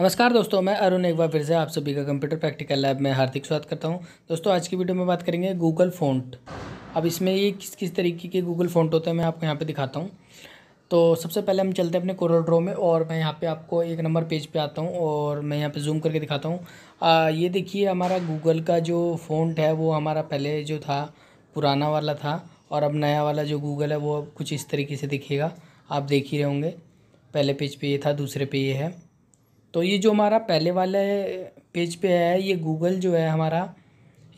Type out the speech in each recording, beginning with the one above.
नमस्कार दोस्तों मैं अरुण एक बार फिर से आप सभी का कंप्यूटर प्रैक्टिकल लैब में हार्दिक स्वागत करता हूं दोस्तों आज की वीडियो में बात करेंगे गूगल फ़ॉन्ट अब इसमें ये किस किस तरीके के गूगल फ़ॉन्ट होते हैं मैं आपको यहाँ पे दिखाता हूँ तो सबसे पहले हम चलते हैं अपने कोरल ड्रो में और मैं यहाँ पर आपको एक नंबर पेज पे आता हूँ और मैं यहाँ पर जूम करके दिखाता हूँ ये देखिए हमारा गूगल का जो फोनट है वो हमारा पहले जो था पुराना वाला था और अब नया वाला जो गूगल है वो कुछ इस तरीके से दिखेगा आप देख ही रहे होंगे पहले पेज पर ये था दूसरे पे ये है तो ये जो हमारा पहले वाले पेज पे है ये गूगल जो है हमारा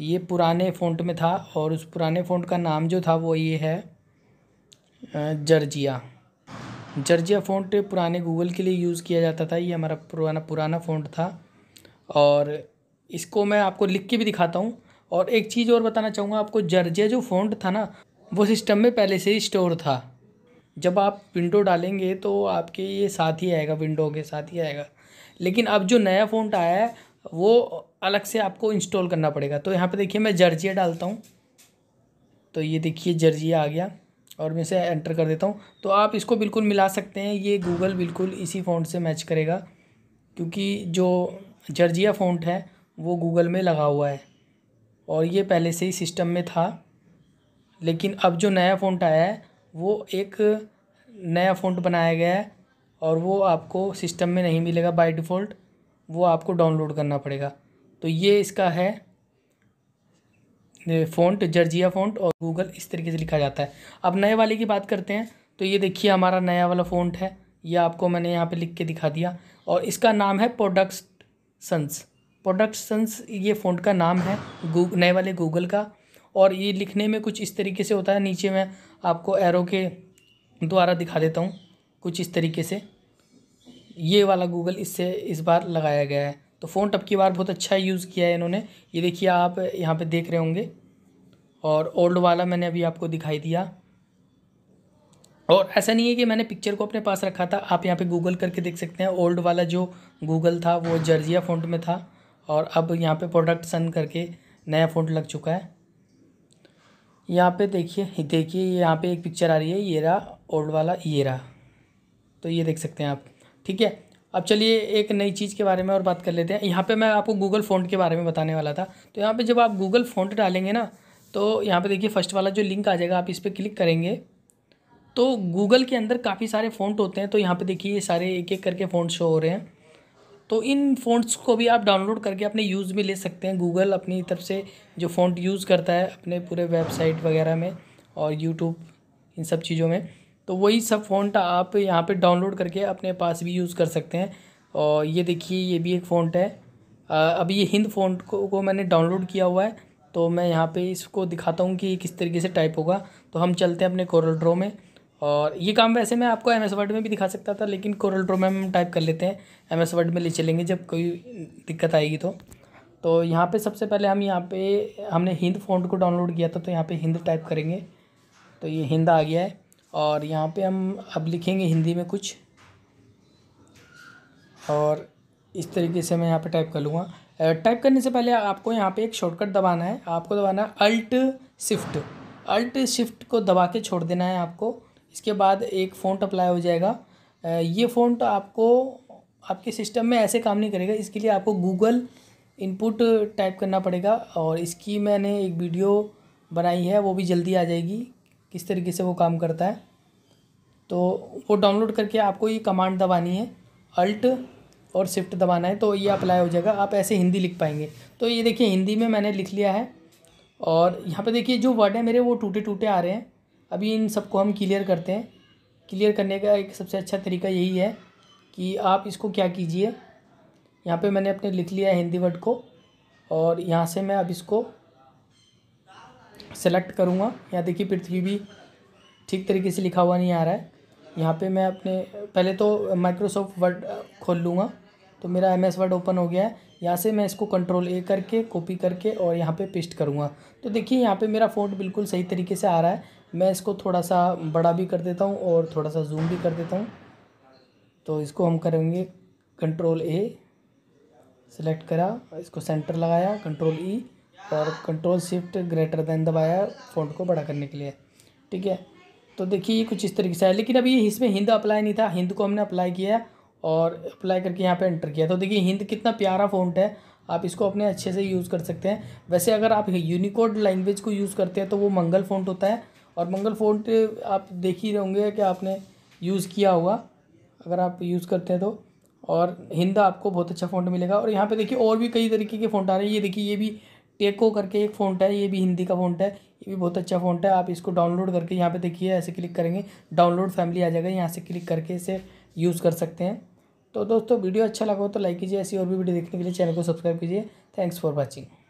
ये पुराने फ़ॉन्ट में था और उस पुराने फ़ॉन्ट का नाम जो था वो ये है जर्जिया जर्जिया फ़ॉन्ट पुराने गूगल के लिए यूज़ किया जाता था ये हमारा पुराना पुराना फ़ॉन्ट था और इसको मैं आपको लिख के भी दिखाता हूँ और एक चीज़ और बताना चाहूँगा आपको जर्जिया जो फ़ॉन्ट था ना वो सिस्टम में पहले से ही स्टोर था जब आप विंडो डालेंगे तो आपके ये साथ ही आएगा विंडो के साथ ही आएगा लेकिन अब जो नया फ़ोन आया है वो अलग से आपको इंस्टॉल करना पड़ेगा तो यहाँ पे देखिए मैं जर्जिया डालता हूँ तो ये देखिए जर्जिया आ गया और मैं इसे एंटर कर देता हूँ तो आप इसको बिल्कुल मिला सकते हैं ये गूगल बिल्कुल इसी फ़ोन से मैच करेगा क्योंकि जो जर्जिया फ़ोन है वो गूगल में लगा हुआ है और ये पहले से ही सिस्टम में था लेकिन अब जो नया फ़ोन आया है वो एक नया फ़ोन बनाया गया है और वो आपको सिस्टम में नहीं मिलेगा बाय डिफ़ॉल्ट वो आपको डाउनलोड करना पड़ेगा तो ये इसका है फ़ॉन्ट जर्जिया फ़ॉन्ट और गूगल इस तरीके से लिखा जाता है अब नए वाले की बात करते हैं तो ये देखिए हमारा नया वाला फ़ॉन्ट है ये आपको मैंने यहाँ पे लिख के दिखा दिया और इसका नाम है प्रोडक्ट सन्स प्रोडक्ट सन्स ये फ़ॉन्ट का नाम है गूग नए वाले गूगल का और ये लिखने में कुछ इस तरीके से होता है नीचे मैं आपको एरो के द्वारा दिखा देता हूँ कुछ इस तरीके से ये वाला गूगल इससे इस बार लगाया गया है तो फ़ोन टपकी बार बहुत अच्छा यूज़ किया है इन्होंने ये देखिए आप यहाँ पे देख रहे होंगे और ओल्ड वाला मैंने अभी आपको दिखाई दिया और ऐसा नहीं है कि मैंने पिक्चर को अपने पास रखा था आप यहाँ पे गूगल करके देख सकते हैं ओल्ड वाला जो गूगल था वो जर्जिया फ़ॉन्ट में था और अब यहाँ पे प्रोडक्ट सन करके नया फ़ॉन्ट लग चुका है यहाँ पे देखिए देखिए यहाँ पे एक पिक्चर आ रही है ये रहा ओल्ड वाला ये रहा तो ये देख सकते हैं आप ठीक है अब चलिए एक नई चीज़ के बारे में और बात कर लेते हैं यहाँ पे मैं आपको गूगल फ़ॉन्ट के बारे में बताने वाला था तो यहाँ पे जब आप गूगल फ़ॉन्ट डालेंगे ना तो यहाँ पे देखिए फर्स्ट वाला जो लिंक आ जाएगा आप इस पर क्लिक करेंगे तो गूगल के अंदर काफ़ी सारे फ़ॉन्ट होते हैं तो यहाँ पे देखिए ये सारे एक एक करके फ़ोन शो हो रहे हैं तो इन फ़ोनस को भी आप डाउनलोड करके अपने यूज़ में ले सकते हैं गूगल अपनी तरफ से जो फ़ोन यूज़ करता है अपने पूरे वेबसाइट वगैरह में और यूट्यूब इन सब चीज़ों में तो वही सब फ़ॉन्ट आप यहाँ पे डाउनलोड करके अपने पास भी यूज़ कर सकते हैं और ये देखिए ये भी एक फ़ॉन्ट है अभी ये हिंद फ़ॉन्ट को, को मैंने डाउनलोड किया हुआ है तो मैं यहाँ पे इसको दिखाता हूँ कि किस तरीके से टाइप होगा तो हम चलते हैं अपने कोरल ड्रो में और ये काम वैसे मैं आपको एम एस वर्ड में भी दिखा सकता था लेकिन कोरल ड्रो में हम टाइप कर लेते हैं एम एस वर्ड में ले चलेंगे जब कोई दिक्कत आएगी तो तो यहाँ पे सबसे पहले हम यहाँ पे हमने हिंद फ़ॉन्ट को डाउनलोड किया था तो यहाँ पे हिंद टाइप करेंगे तो ये हिंद आ गया है और यहाँ पे हम अब लिखेंगे हिंदी में कुछ और इस तरीके से मैं यहाँ पे टाइप कर लूँगा टाइप करने से पहले आपको यहाँ पे एक शॉर्टकट दबाना है आपको दबाना है अल्ट शिफ्ट अल्ट शिफ्ट को दबा के छोड़ देना है आपको इसके बाद एक फ़ोन अप्लाई हो जाएगा ये फ़ोन आपको आपके सिस्टम में ऐसे काम नहीं करेगा इसके लिए आपको गूगल इनपुट टाइप करना पड़ेगा और इसकी मैंने एक वीडियो बनाई है वो भी जल्दी आ जाएगी किस तरीके से वो काम करता है तो वो डाउनलोड करके आपको ये कमांड दबानी है अल्ट और शिफ्ट दबाना है तो ये अप्लाई हो जाएगा आप ऐसे हिंदी लिख पाएंगे तो ये देखिए हिंदी में मैंने लिख लिया है और यहाँ पे देखिए जो वर्ड है मेरे वो टूटे टूटे आ रहे हैं अभी इन सबको हम क्लियर करते हैं क्लियर करने का एक सबसे अच्छा तरीका यही है कि आप इसको क्या कीजिए यहाँ पे मैंने अपने लिख लिया है हिंदी वर्ड को और यहाँ से मैं अब इसको सेलेक्ट करूँगा यहाँ देखिए पृथ्वी भी ठीक तरीके से लिखा हुआ नहीं आ रहा है यहाँ पे मैं अपने पहले तो माइक्रोसॉफ्ट वर्ड खोल लूँगा तो मेरा एम एस वर्ड ओपन हो गया है यहाँ से मैं इसको कंट्रोल ए करके कॉपी करके और यहाँ पे पेस्ट करूँगा तो देखिए यहाँ पे मेरा फ़ोन बिल्कुल सही तरीके से आ रहा है मैं इसको थोड़ा सा बड़ा भी कर देता हूँ और थोड़ा सा जूम भी कर देता हूँ तो इसको हम करेंगे कंट्रोल ए सेलेक्ट करा इसको सेंटर लगाया कंट्रोल ई e, और कंट्रोल शिफ्ट ग्रेटर देन दबाया फ़ॉन्ट को बड़ा करने के लिए ठीक है तो देखिए ये कुछ इस तरीके से है लेकिन अभी इसमें हिंद अप्लाई नहीं था हिंद को हमने अप्लाई किया और अप्लाई करके यहाँ पे एंटर किया तो देखिए हिंद कितना प्यारा फ़ॉन्ट है आप इसको अपने अच्छे से यूज़ कर सकते हैं वैसे अगर आप यूनिकोड लैंग्वेज को यूज़ करते हैं तो वो मंगल फ़ॉन्ट होता है और मंगल फ़ॉन्ट आप देख ही रहोगे कि आपने यूज़ किया होगा अगर आप यूज़ करते हैं तो और हिंद आपको बहुत अच्छा फ़ॉन्ट मिलेगा और यहाँ पे देखिए और भी कई तरीके के फ़ॉन्ट आ रहे हैं ये देखिए ये भी टेको करके एक फ़ोन है ये भी हिंदी का फोन है ये भी बहुत अच्छा फोन है आप इसको डाउनलोड करके यहाँ पे देखिए ऐसे क्लिक करेंगे डाउनलोड फैमिली आ जाएगा यहाँ से क्लिक करके इसे यूज़ कर सकते हैं तो दोस्तों वीडियो अच्छा लगा हो तो लाइक कीजिए ऐसी और भी वीडियो देखने के लिए चैनल को सब्सक्राइब कीजिए थैंक्स फॉर वॉचिंग